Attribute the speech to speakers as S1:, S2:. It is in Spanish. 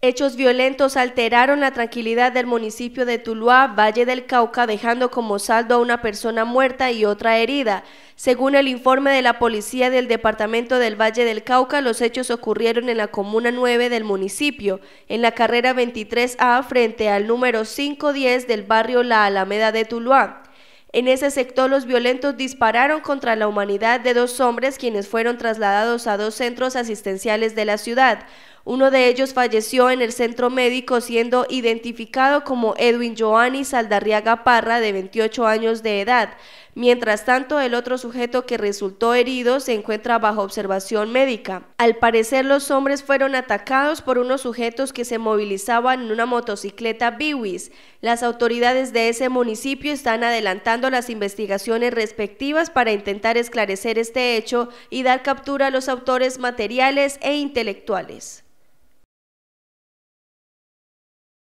S1: Hechos violentos alteraron la tranquilidad del municipio de Tuluá, Valle del Cauca, dejando como saldo a una persona muerta y otra herida. Según el informe de la policía del departamento del Valle del Cauca, los hechos ocurrieron en la comuna 9 del municipio, en la carrera 23A frente al número 510 del barrio La Alameda de Tuluá. En ese sector los violentos dispararon contra la humanidad de dos hombres quienes fueron trasladados a dos centros asistenciales de la ciudad. Uno de ellos falleció en el centro médico siendo identificado como Edwin Joani Saldarriaga Parra, de 28 años de edad. Mientras tanto, el otro sujeto que resultó herido se encuentra bajo observación médica. Al parecer, los hombres fueron atacados por unos sujetos que se movilizaban en una motocicleta Biwis. Las autoridades de ese municipio están adelantando las investigaciones respectivas para intentar esclarecer este hecho y dar captura a los autores materiales e intelectuales.